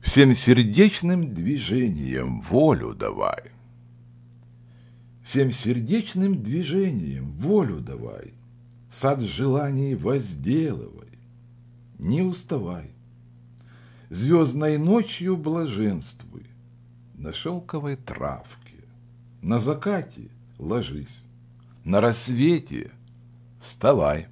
всем сердечным движением волю давай. Всем сердечным движением волю давай, сад желаний возделывай, не уставай. Звездной ночью блаженствуй, на шелковой травке, на закате ложись, на рассвете вставай.